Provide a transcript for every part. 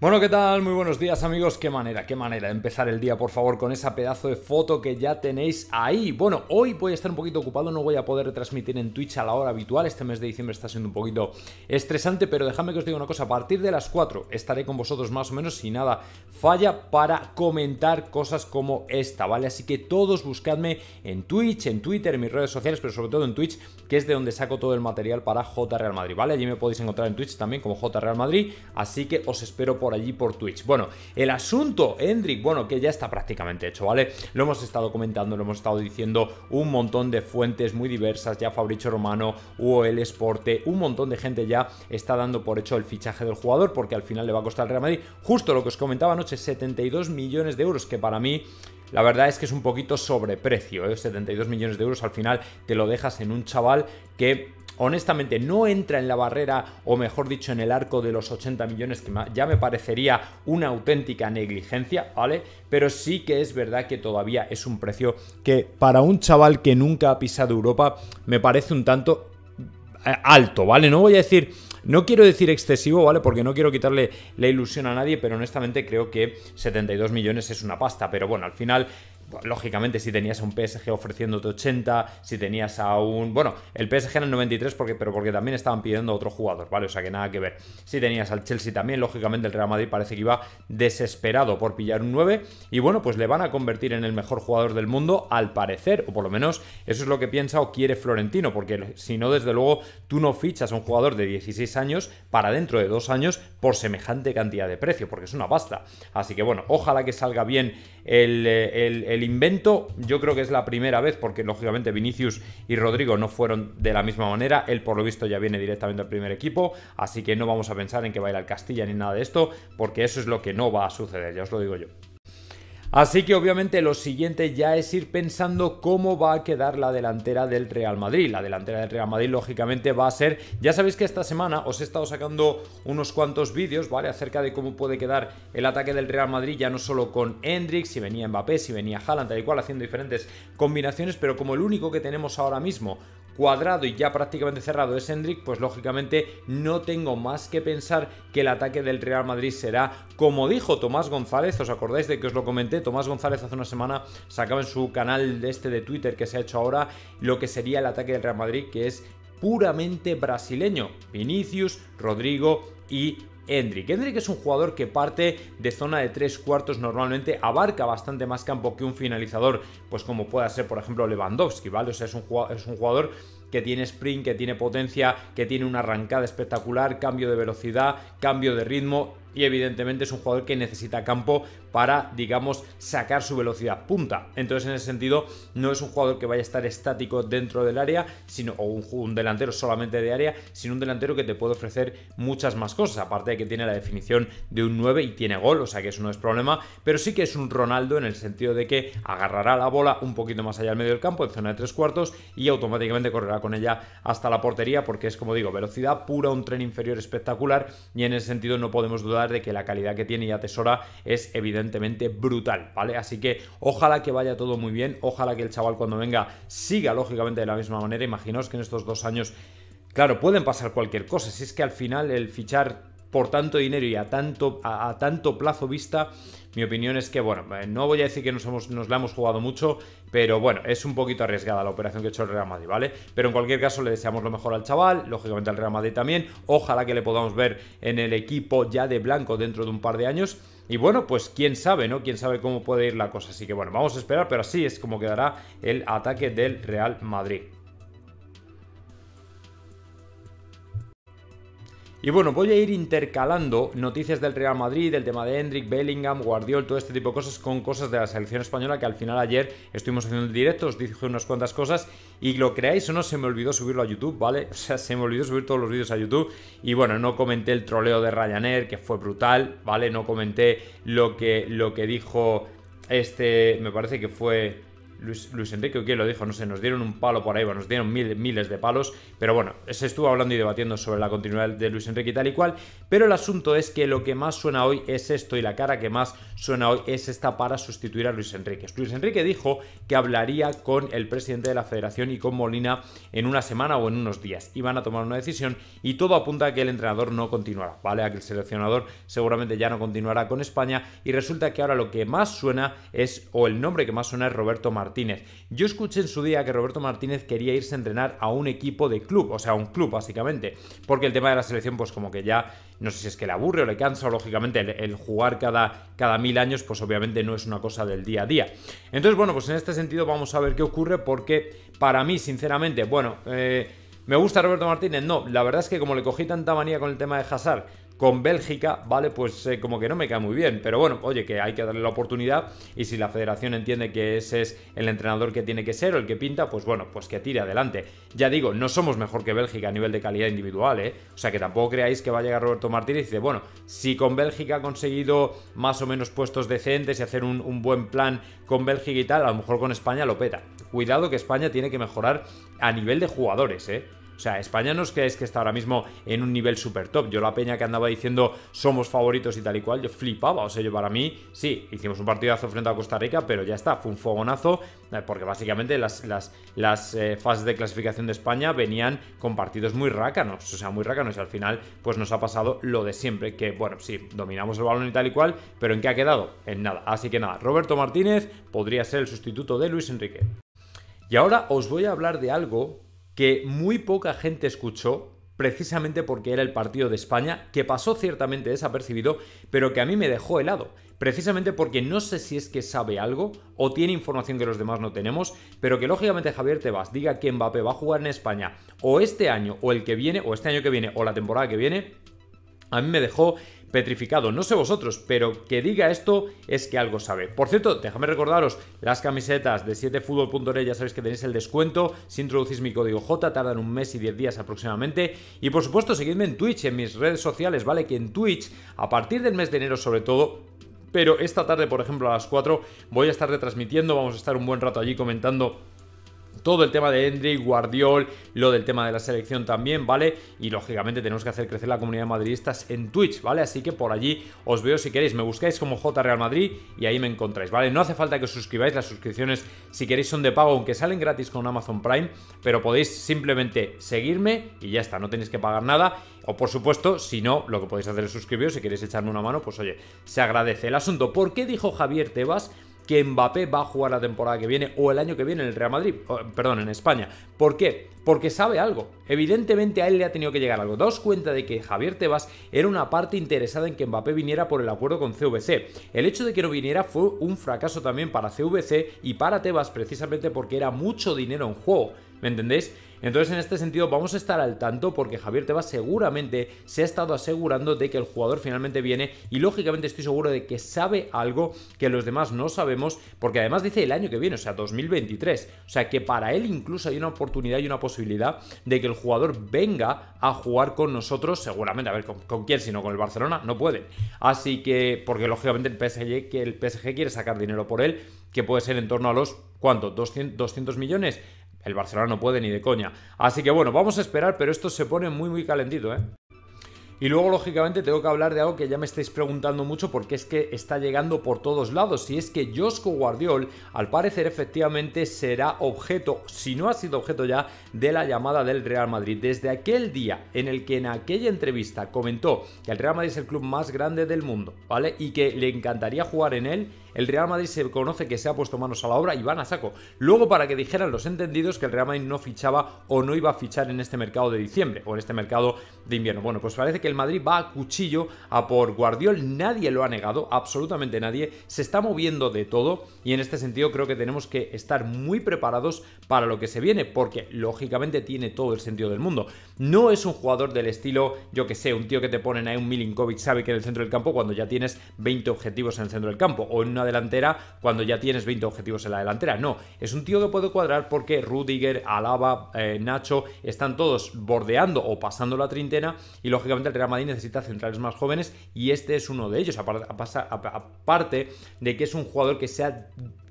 Bueno, ¿qué tal? Muy buenos días amigos. Qué manera, qué manera de empezar el día, por favor, con esa pedazo de foto que ya tenéis ahí. Bueno, hoy voy a estar un poquito ocupado, no voy a poder retransmitir en Twitch a la hora habitual. Este mes de diciembre está siendo un poquito estresante, pero dejadme que os diga una cosa. A partir de las 4 estaré con vosotros más o menos si nada falla para comentar cosas como esta, ¿vale? Así que todos buscadme en Twitch, en Twitter, en mis redes sociales, pero sobre todo en Twitch, que es de donde saco todo el material para J Real Madrid, ¿vale? Allí me podéis encontrar en Twitch también como J Real Madrid, así que os espero por allí por Twitch. Bueno, el asunto, Hendrik, bueno, que ya está prácticamente hecho, ¿vale? Lo hemos estado comentando, lo hemos estado diciendo un montón de fuentes muy diversas, ya Fabricio Romano, el Esporte, un montón de gente ya está dando por hecho el fichaje del jugador porque al final le va a costar al Real Madrid, justo lo que os comentaba anoche, 72 millones de euros, que para mí... La verdad es que es un poquito sobreprecio, ¿eh? 72 millones de euros al final te lo dejas en un chaval que honestamente no entra en la barrera, o mejor dicho, en el arco de los 80 millones, que ya me parecería una auténtica negligencia, ¿vale? Pero sí que es verdad que todavía es un precio que para un chaval que nunca ha pisado Europa me parece un tanto eh, alto, ¿vale? No voy a decir... No quiero decir excesivo, ¿vale? Porque no quiero quitarle la ilusión a nadie, pero honestamente creo que 72 millones es una pasta. Pero bueno, al final lógicamente si tenías a un PSG ofreciéndote 80, si tenías a un... Bueno, el PSG en el 93 porque, pero porque también estaban pidiendo a otro jugador, ¿vale? O sea que nada que ver. Si tenías al Chelsea también, lógicamente el Real Madrid parece que iba desesperado por pillar un 9 y bueno, pues le van a convertir en el mejor jugador del mundo al parecer, o por lo menos eso es lo que piensa o quiere Florentino, porque si no, desde luego, tú no fichas a un jugador de 16 años para dentro de dos años por semejante cantidad de precio, porque es una pasta. Así que bueno, ojalá que salga bien el el invento, yo creo que es la primera vez, porque lógicamente Vinicius y Rodrigo no fueron de la misma manera. Él, por lo visto, ya viene directamente al primer equipo, así que no vamos a pensar en que va a ir al Castilla ni nada de esto, porque eso es lo que no va a suceder, ya os lo digo yo. Así que obviamente lo siguiente ya es ir pensando cómo va a quedar la delantera del Real Madrid. La delantera del Real Madrid lógicamente va a ser, ya sabéis que esta semana os he estado sacando unos cuantos vídeos, ¿vale? Acerca de cómo puede quedar el ataque del Real Madrid, ya no solo con Hendrix si venía Mbappé, si venía Haaland, tal y cual, haciendo diferentes combinaciones, pero como el único que tenemos ahora mismo cuadrado y ya prácticamente cerrado es Hendrik, pues lógicamente no tengo más que pensar que el ataque del Real Madrid será, como dijo Tomás González, ¿os acordáis de que os lo comenté? Tomás González hace una semana sacaba en su canal este de Twitter que se ha hecho ahora lo que sería el ataque del Real Madrid, que es puramente brasileño. Vinicius, Rodrigo y Hendrick. es un jugador que parte de zona de tres cuartos normalmente, abarca bastante más campo que un finalizador, pues como pueda ser, por ejemplo, Lewandowski, ¿vale? O sea, es un es un jugador que tiene sprint, que tiene potencia, que tiene una arrancada espectacular, cambio de velocidad, cambio de ritmo y evidentemente es un jugador que necesita campo para, digamos, sacar su velocidad punta. Entonces, en ese sentido, no es un jugador que vaya a estar estático dentro del área, sino o un, delantero solamente de área, sino un delantero que te puede ofrecer muchas más cosas, aparte de que tiene la definición de un 9 y tiene gol, o sea que eso no es problema, pero sí que es un Ronaldo en el sentido de que agarrará la bola un poquito más allá al medio del campo, en zona de tres cuartos, y automáticamente correrá con ella hasta la portería, porque es como digo, velocidad pura, un tren inferior espectacular, y en ese sentido no podemos dudar de que la calidad que tiene y atesora es evidentemente brutal, ¿vale? Así que ojalá que vaya todo muy bien, ojalá que el chaval cuando venga siga lógicamente de la misma manera. Imaginaos que en estos dos años, claro, pueden pasar cualquier cosa, si es que al final el fichar por tanto dinero y a tanto, a tanto plazo vista mi opinión es que, bueno, eh, no voy a decir que nos, la hemos jugado mucho, pero bueno, es un poquito arriesgada la operación que ha hecho el Real Madrid, ¿vale? Pero en cualquier caso le deseamos lo mejor al chaval, lógicamente al Real Madrid también. Ojalá que le podamos ver en el equipo ya de blanco dentro de un par de años. Y bueno, pues quién sabe, ¿no? Quién sabe cómo puede ir la cosa. Así que bueno, vamos a esperar, pero así es como quedará el ataque del Real Madrid. Y bueno, voy a ir intercalando noticias del Real Madrid, el tema de Hendrik, Bellingham, Guardiol, todo este tipo de cosas con cosas de la selección española que al final ayer estuvimos haciendo el directo, os dije unas cuantas cosas y lo creáis o no, se me olvidó subirlo a YouTube, ¿vale? O sea, se me olvidó subir todos los vídeos a YouTube y bueno, no comenté el troleo de Ryanair, que fue brutal, ¿vale? No comenté lo que, lo que dijo este, me parece que fue... Luis, Enrique o quién lo dijo, no sé, nos dieron un palo por ahí, bueno, nos dieron miles de palos, pero bueno, se estuvo hablando y debatiendo sobre la continuidad de Luis Enrique y tal y cual, pero el asunto es que lo que más suena hoy es esto y la cara que más suena hoy es esta para sustituir a Luis Enrique. Luis Enrique dijo que hablaría con el presidente de la federación y con Molina en una semana o en unos días, iban a tomar una decisión y todo apunta a que el entrenador no continuará, ¿vale? A que el seleccionador seguramente ya no continuará con España y resulta que ahora lo que más suena es, o el nombre que más suena es Roberto Martínez Martínez. Yo escuché en su día que Roberto Martínez quería irse a entrenar a un equipo de club, o sea, un club básicamente, porque el tema de la selección pues como que ya, no sé si es que le aburre o le cansa, o lógicamente el, jugar cada, cada mil años pues obviamente no es una cosa del día a día. Entonces bueno, pues en este sentido vamos a ver qué ocurre porque para mí sinceramente, bueno... Eh, ¿Me gusta Roberto Martínez? No, la verdad es que como le cogí tanta manía con el tema de Hazard, con Bélgica, ¿vale? Pues eh, como que no me cae muy bien. Pero bueno, oye, que hay que darle la oportunidad y si la federación entiende que ese es el entrenador que tiene que ser o el que pinta, pues bueno, pues que tire adelante. Ya digo, no somos mejor que Bélgica a nivel de calidad individual, ¿eh? O sea que tampoco creáis que va a llegar Roberto Martínez y dice, bueno, si con Bélgica ha conseguido más o menos puestos decentes y hacer un, un buen plan con Bélgica y tal, a lo mejor con España lo peta. Cuidado que España tiene que mejorar a nivel de jugadores, ¿eh? O sea, España no es que, que está ahora mismo en un nivel súper top. Yo la peña que andaba diciendo somos favoritos y tal y cual, yo flipaba. O sea, yo para mí, sí, hicimos un partidazo frente a Costa Rica, pero ya está, fue un fogonazo, eh, porque básicamente las, las, eh, fases de clasificación de España venían con partidos muy rácanos, o sea, muy rácanos, y al final, pues nos ha pasado lo de siempre, que bueno, sí, dominamos el balón y tal y cual, pero ¿en qué ha quedado? En nada. Así que nada, Roberto Martínez podría ser el sustituto de Luis Enrique. Y ahora os voy a hablar de algo que muy poca gente escuchó precisamente porque era el partido de España, que pasó ciertamente desapercibido, pero que a mí me dejó helado, precisamente porque no sé si es que sabe algo o tiene información que los demás no tenemos, pero que lógicamente Javier Tebas diga que Mbappé va a jugar en España o este año o el que viene, o este año que viene o la temporada que viene, a mí me dejó petrificado. No sé vosotros, pero que diga esto es que algo sabe. Por cierto, déjame recordaros las camisetas de 7 ya sabéis que tenéis el descuento. Si introducís mi código J, tardan un mes y 10 días aproximadamente. Y por supuesto, seguidme en Twitch, en mis redes sociales, ¿vale? Que en Twitch, a partir del mes de enero sobre todo, pero esta tarde, por ejemplo, a las 4, voy a estar retransmitiendo, vamos a estar un buen rato allí comentando todo el tema de Endry, Guardiol, lo del tema de la selección también, ¿vale? Y lógicamente tenemos que hacer crecer la comunidad madridistas en Twitch, ¿vale? Así que por allí os veo si queréis, me buscáis como J Real Madrid y ahí me encontráis, ¿vale? No hace falta que os suscribáis, las suscripciones si queréis son de pago, aunque salen gratis con Amazon Prime, pero podéis simplemente seguirme y ya está, no tenéis que pagar nada. O por supuesto, si no, lo que podéis hacer es suscribiros, si queréis echarme una mano, pues oye, se agradece. El asunto, ¿por qué dijo Javier Tebas? que Mbappé va a jugar la temporada que viene o el año que viene en el Real Madrid, perdón, en España. ¿Por qué? Porque sabe algo. Evidentemente a él le ha tenido que llegar algo. Daos cuenta de que Javier Tebas era una parte interesada en que Mbappé viniera por el acuerdo con CVC. El hecho de que no viniera fue un fracaso también para CVC y para Tebas precisamente porque era mucho dinero en juego. ¿Me entendéis? Entonces, en este sentido, vamos a estar al tanto porque Javier Tebas seguramente se ha estado asegurando de que el jugador finalmente viene y lógicamente estoy seguro de que sabe algo que los demás no sabemos porque además dice el año que viene, o sea, 2023. O sea, que para él incluso hay una oportunidad y una posibilidad de que el jugador venga a jugar con nosotros, seguramente, a ver, ¿con, quién? Si no con el Barcelona, no pueden. Así que, porque lógicamente el PSG, que el PSG quiere sacar dinero por él, que puede ser en torno a los, ¿cuánto? 200, 200 millones el Barcelona no puede ni de coña. Así que bueno, vamos a esperar, pero esto se pone muy, muy calentito, ¿eh? Y luego, lógicamente, tengo que hablar de algo que ya me estáis preguntando mucho porque es que está llegando por todos lados. Y es que Josco Guardiol, al parecer, efectivamente será objeto, si no ha sido objeto ya, de la llamada del Real Madrid. Desde aquel día en el que en aquella entrevista comentó que el Real Madrid es el club más grande del mundo, ¿vale? Y que le encantaría jugar en él el Real Madrid se conoce que se ha puesto manos a la obra y van a saco. Luego para que dijeran los entendidos que el Real Madrid no fichaba o no iba a fichar en este mercado de diciembre o en este mercado de invierno. Bueno, pues parece que el Madrid va a cuchillo a por Guardiol. Nadie lo ha negado, absolutamente nadie. Se está moviendo de todo y en este sentido creo que tenemos que estar muy preparados para lo que se viene porque lógicamente tiene todo el sentido del mundo. No es un jugador del estilo, yo que sé, un tío que te ponen ahí un Milinkovic sabe que en el centro del campo cuando ya tienes 20 objetivos en el centro del campo o no delantera cuando ya tienes 20 objetivos en la delantera. No, es un tío que puede cuadrar porque Rudiger, Alaba, eh, Nacho están todos bordeando o pasando la treintena y lógicamente el Real Madrid necesita centrales más jóvenes y este es uno de ellos, aparte de que es un jugador que se ha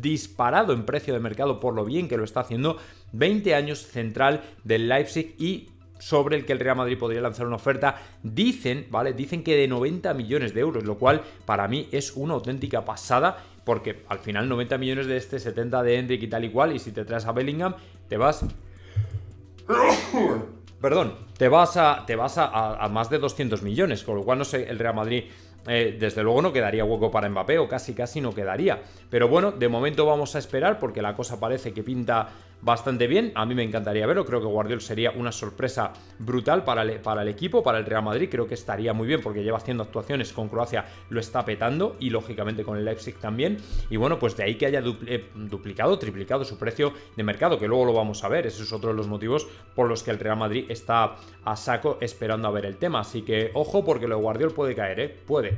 disparado en precio de mercado por lo bien que lo está haciendo, 20 años central del Leipzig y sobre el que el Real Madrid podría lanzar una oferta, dicen, ¿vale? Dicen que de 90 millones de euros, lo cual para mí es una auténtica pasada porque al final 90 millones de este 70 de Hendrick y tal y cual, y si te traes a Bellingham, te vas... Perdón, te vas a, te vas a, más de 200 millones, con lo cual no sé, el Real Madrid eh, desde luego no quedaría hueco para Mbappé o casi casi no quedaría. Pero bueno, de momento vamos a esperar porque la cosa parece que pinta bastante bien. A mí me encantaría verlo. Creo que Guardiol sería una sorpresa brutal para el, para el equipo, para el Real Madrid. Creo que estaría muy bien porque lleva haciendo actuaciones con Croacia, lo está petando y lógicamente con el Leipzig también. Y bueno, pues de ahí que haya eh, duplicado, triplicado su precio de mercado, que luego lo vamos a ver. Ese es otro de los motivos por los que el Real Madrid está a saco esperando a ver el tema. Así que ojo porque lo de Guardiol puede caer, ¿eh? Puede.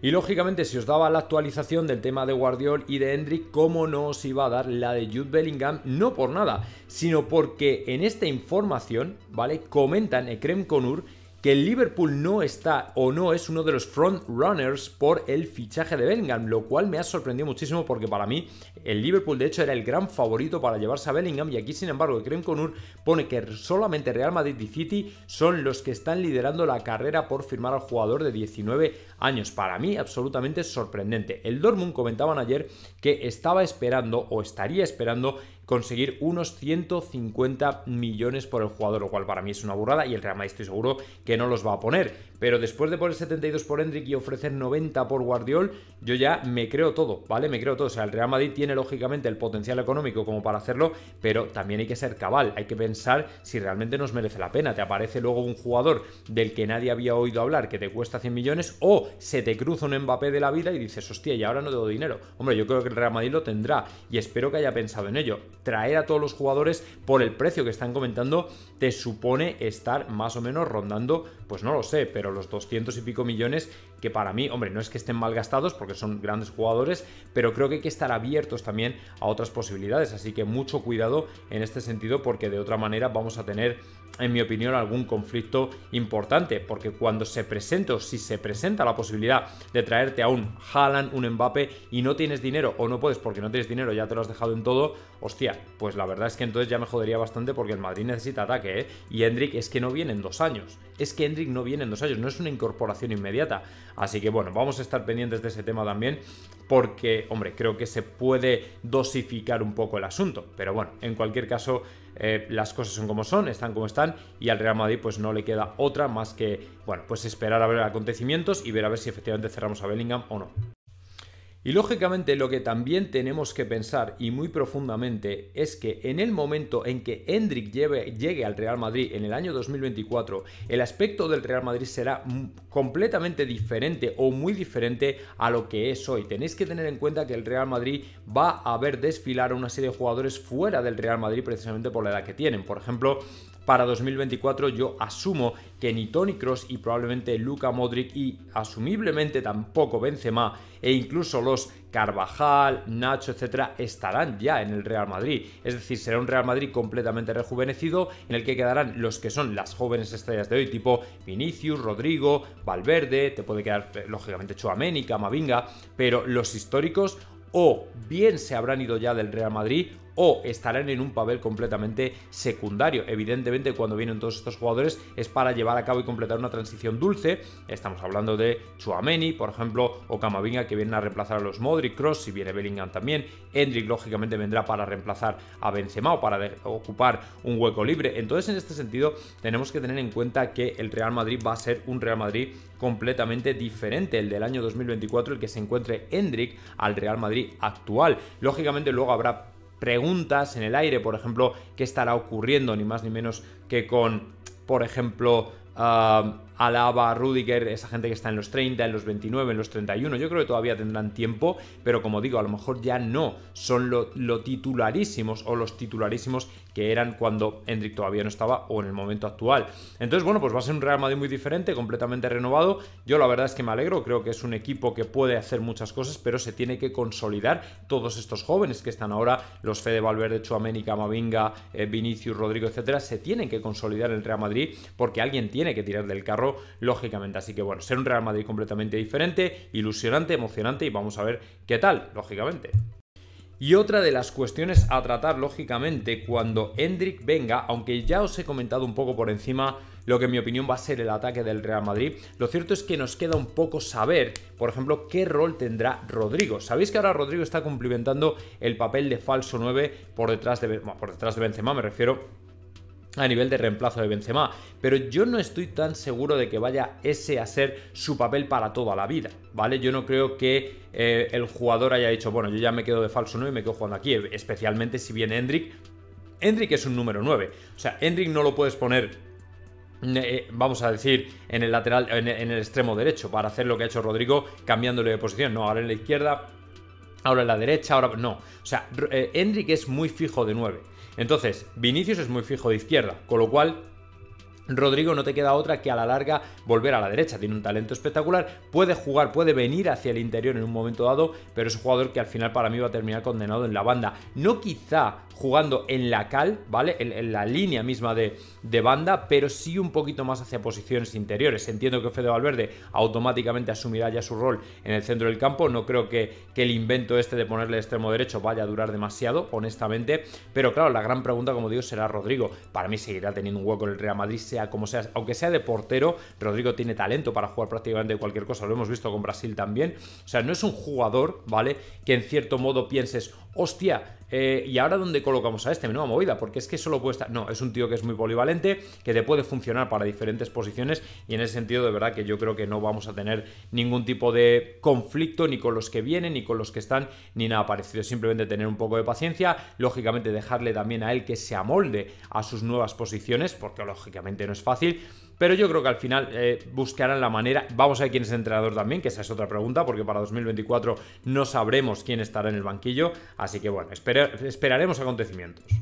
Y lógicamente, si os daba la actualización del tema de Guardiol y de Hendrik, ¿cómo no os iba a dar la de Jude Bellingham? No por nada, sino porque en esta información, ¿vale? Comentan Ekrem Konur que el Liverpool no está o no es uno de los frontrunners por el fichaje de Bellingham, lo cual me ha sorprendido muchísimo porque para mí el Liverpool de hecho era el gran favorito para llevarse a Bellingham y aquí sin embargo Krem Conur pone que solamente Real Madrid y City son los que están liderando la carrera por firmar al jugador de 19 años. Para mí absolutamente sorprendente. El Dortmund comentaban ayer que estaba esperando o estaría esperando conseguir unos 150 millones por el jugador, lo cual para mí es una burrada y el Real Madrid estoy seguro que no los va a poner. Pero después de poner 72 por Hendrik y ofrecer 90 por Guardiol, yo ya me creo todo, ¿vale? Me creo todo. O sea, el Real Madrid tiene lógicamente el potencial económico como para hacerlo, pero también hay que ser cabal, hay que pensar si realmente nos merece la pena. Te aparece luego un jugador del que nadie había oído hablar que te cuesta 100 millones o se te cruza un Mbappé de la vida y dices, hostia, y ahora no debo dinero. Hombre, yo creo que el Real Madrid lo tendrá y espero que haya pensado en ello traer a todos los jugadores por el precio que están comentando te supone estar más o menos rondando, pues no lo sé, pero los 200 y pico millones que para mí, hombre, no es que estén mal gastados porque son grandes jugadores, pero creo que hay que estar abiertos también a otras posibilidades, así que mucho cuidado en este sentido porque de otra manera vamos a tener en mi opinión, algún conflicto importante, porque cuando se presenta o si se presenta la posibilidad de traerte a un Haaland, un Mbappé y no tienes dinero o no puedes porque no tienes dinero, ya te lo has dejado en todo, hostia, pues la verdad es que entonces ya me jodería bastante porque el Madrid necesita ataque, ¿eh? Y Hendrik es que no viene en dos años, es que Hendrik no viene en dos años, no es una incorporación inmediata, así que bueno, vamos a estar pendientes de ese tema también porque, hombre, creo que se puede dosificar un poco el asunto, pero bueno, en cualquier caso... Eh, las cosas son como son, están como están, y al Real Madrid pues no le queda otra más que, bueno, pues esperar a ver acontecimientos y ver a ver si efectivamente cerramos a Bellingham o no. Y lógicamente lo que también tenemos que pensar y muy profundamente es que en el momento en que Hendrik llegue al Real Madrid en el año 2024, el aspecto del Real Madrid será completamente diferente o muy diferente a lo que es hoy. Tenéis que tener en cuenta que el Real Madrid va a ver desfilar una serie de jugadores fuera del Real Madrid precisamente por la edad que tienen. Por ejemplo, para 2024, yo asumo que ni Tony Cross y probablemente Luca Modric y asumiblemente tampoco Benzema e incluso los Carvajal, Nacho, etcétera, estarán ya en el Real Madrid. Es decir, será un Real Madrid completamente rejuvenecido en el que quedarán los que son las jóvenes estrellas de hoy, tipo Vinicius, Rodrigo, Valverde, te puede quedar eh, lógicamente y Camavinga, pero los históricos o bien se habrán ido ya del Real Madrid o estarán en un papel completamente secundario. Evidentemente, cuando vienen todos estos jugadores es para llevar a cabo y completar una transición dulce. Estamos hablando de Chuameni, por ejemplo, o Camavinga que vienen a reemplazar a los Modric, Cross, si viene Bellingham también. Hendrik, lógicamente, vendrá para reemplazar a Benzema o para ocupar un hueco libre. Entonces, en este sentido, tenemos que tener en cuenta que el Real Madrid va a ser un Real Madrid completamente diferente, el del año 2024, el que se encuentre Hendrik al Real Madrid actual. Lógicamente, luego habrá preguntas en el aire, por ejemplo, qué estará ocurriendo, ni más ni menos que con, por ejemplo, ah, Alaba, Rudiger, esa gente que está en los 30, en los 29, en los 31, yo creo que todavía tendrán tiempo, pero como digo, a lo mejor ya no son lo, titularísimos o los titularísimos que eran cuando Hendrik todavía no estaba o en el momento actual. Entonces, bueno, pues va a ser un Real Madrid muy diferente, completamente renovado. Yo la verdad es que me alegro, creo que es un equipo que puede hacer muchas cosas, pero se tiene que consolidar todos estos jóvenes que están ahora, los Fede Valverde, Chuaménica, Camavinga, eh, Vinicius, Rodrigo, etcétera, se tienen que consolidar en el Real Madrid porque alguien tiene que tirar del carro lógicamente. Así que bueno, ser un Real Madrid completamente diferente, ilusionante, emocionante y vamos a ver qué tal, lógicamente. Y otra de las cuestiones a tratar, lógicamente, cuando Hendrik venga, aunque ya os he comentado un poco por encima lo que en mi opinión va a ser el ataque del Real Madrid, lo cierto es que nos queda un poco saber, por ejemplo, qué rol tendrá Rodrigo. Sabéis que ahora Rodrigo está cumplimentando el papel de falso 9 por detrás de, por detrás de Benzema, me refiero a nivel de reemplazo de Benzema, pero yo no estoy tan seguro de que vaya ese a ser su papel para toda la vida, ¿vale? Yo no creo que eh, el jugador haya dicho, bueno, yo ya me quedo de falso 9 y me quedo jugando aquí, especialmente si viene Hendrik. Hendrik es un número 9, o sea, Hendrik no lo puedes poner eh, eh, vamos a decir, en el lateral, en el, extremo derecho, para hacer lo que ha hecho Rodrigo, cambiándole de posición. No, ahora en la izquierda, ahora en la derecha, ahora. No. O sea, Hendrik es muy fijo de 9. Entonces, Vinicius es muy fijo de izquierda, con lo cual Rodrigo no te queda otra que a la larga volver a la derecha. Tiene un talento espectacular, puede jugar, puede venir hacia el interior en un momento dado, pero es un jugador que al final para mí va a terminar condenado en la banda. No quizá jugando en la cal, ¿vale? En, la línea misma de, banda, pero sí un poquito más hacia posiciones interiores. Entiendo que Fede Valverde automáticamente asumirá ya su rol en el centro del campo. No creo que, que el invento este de ponerle extremo derecho vaya a durar demasiado, honestamente. Pero claro, la gran pregunta, como digo, será Rodrigo. Para mí seguirá teniendo un hueco en el Real Madrid, sea como sea, aunque sea de portero, Rodrigo tiene talento para jugar prácticamente cualquier cosa. Lo hemos visto con Brasil también. O sea, no es un jugador, ¿vale? Que en cierto modo pienses, hostia, eh, ¿y ahora dónde colocamos a este? nueva movida, porque es que solo puede estar... No, es un tío que es muy polivalente, que te puede funcionar para diferentes posiciones y en ese sentido de verdad que yo creo que no vamos a tener ningún tipo de conflicto ni con los que vienen, ni con los que están, ni nada parecido. Simplemente tener un poco de paciencia, lógicamente dejarle también a él que se amolde a sus nuevas posiciones, porque lógicamente no es fácil pero yo creo que al final eh, buscarán la manera. Vamos a ver quién es el entrenador también, que esa es otra pregunta, porque para 2024 no sabremos quién estará en el banquillo. Así que bueno, esperaremos acontecimientos.